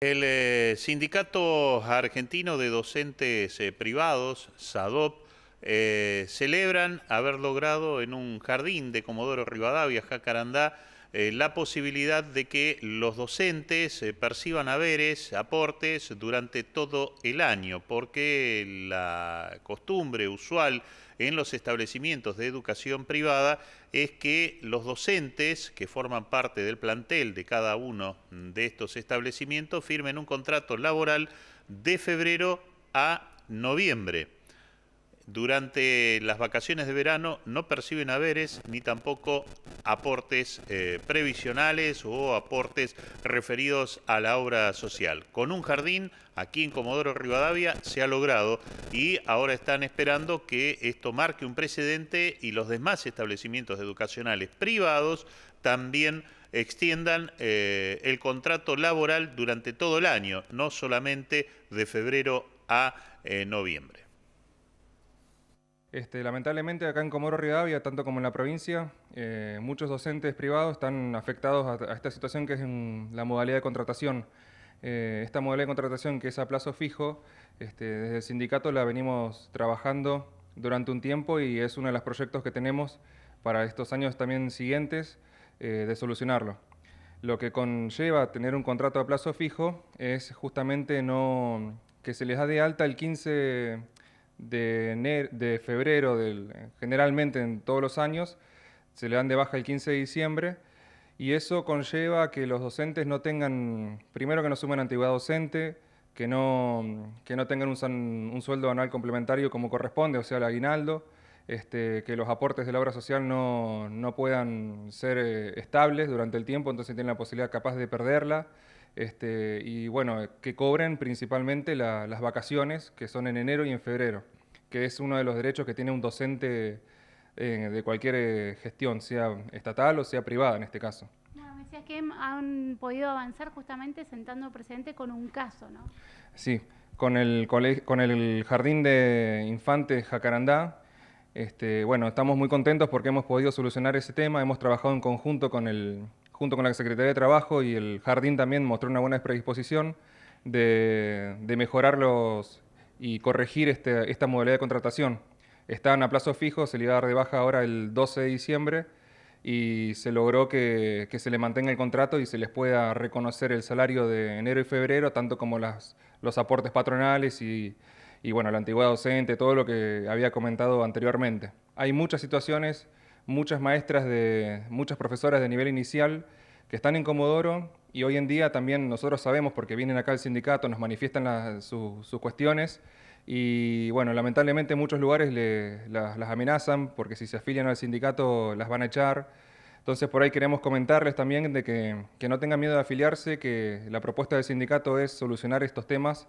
El eh, Sindicato Argentino de Docentes eh, Privados, SADOP, eh, celebran haber logrado en un jardín de Comodoro Rivadavia, Jacarandá, eh, la posibilidad de que los docentes eh, perciban haberes, aportes durante todo el año, porque la costumbre usual en los establecimientos de educación privada es que los docentes que forman parte del plantel de cada uno de estos establecimientos firmen un contrato laboral de febrero a noviembre durante las vacaciones de verano no perciben haberes ni tampoco aportes eh, previsionales o aportes referidos a la obra social. Con un jardín aquí en Comodoro Rivadavia se ha logrado y ahora están esperando que esto marque un precedente y los demás establecimientos educacionales privados también extiendan eh, el contrato laboral durante todo el año, no solamente de febrero a eh, noviembre. Este, lamentablemente acá en Comoro Rivadavia, tanto como en la provincia, eh, muchos docentes privados están afectados a, esta situación que es la modalidad de contratación. Eh, esta modalidad de contratación que es a plazo fijo, este, desde el sindicato la venimos trabajando durante un tiempo y es uno de los proyectos que tenemos para estos años también siguientes eh, de solucionarlo. Lo que conlleva tener un contrato a plazo fijo es justamente no que se les da de alta el 15 de, febrero, del, generalmente en todos los años, se le dan de baja el 15 de diciembre y eso conlleva que los docentes no tengan, primero que no sumen antigüedad docente, que no, tengan un, sueldo anual complementario como corresponde, o sea, el aguinaldo, este, que los aportes de la obra social no, puedan ser eh, estables durante el tiempo, entonces tienen la posibilidad capaz de perderla. Este, y bueno, que cobren principalmente las vacaciones, que son en enero y en febrero, que es uno de los derechos que tiene un docente eh, de cualquier eh, gestión, sea estatal o sea privada en este caso. Bueno, me decías que han podido avanzar justamente sentando precedente con un caso, ¿no? Sí, con el, Jardín de Infantes Jacarandá. Este, bueno, estamos muy contentos porque hemos podido solucionar ese tema, hemos trabajado en conjunto con el, junto con la Secretaría de Trabajo y el Jardín también mostró una buena predisposición de, mejorarlos y corregir este, esta modalidad de contratación. Están a plazo fijo, se le iba a dar de baja ahora el 12 de diciembre y se logró que, se le mantenga el contrato y se les pueda reconocer el salario de enero y febrero, tanto como los aportes patronales y, bueno, la antigüedad docente, todo lo que había comentado anteriormente. Hay muchas situaciones muchas maestras, de, muchas profesoras de nivel inicial que están en Comodoro y hoy en día también nosotros sabemos, porque vienen acá al sindicato, nos manifiestan sus cuestiones y bueno, lamentablemente en muchos lugares las, amenazan porque si se afilian al sindicato las van a echar. Entonces por ahí queremos comentarles también de que, que no tengan miedo de afiliarse, que la propuesta del sindicato es solucionar estos temas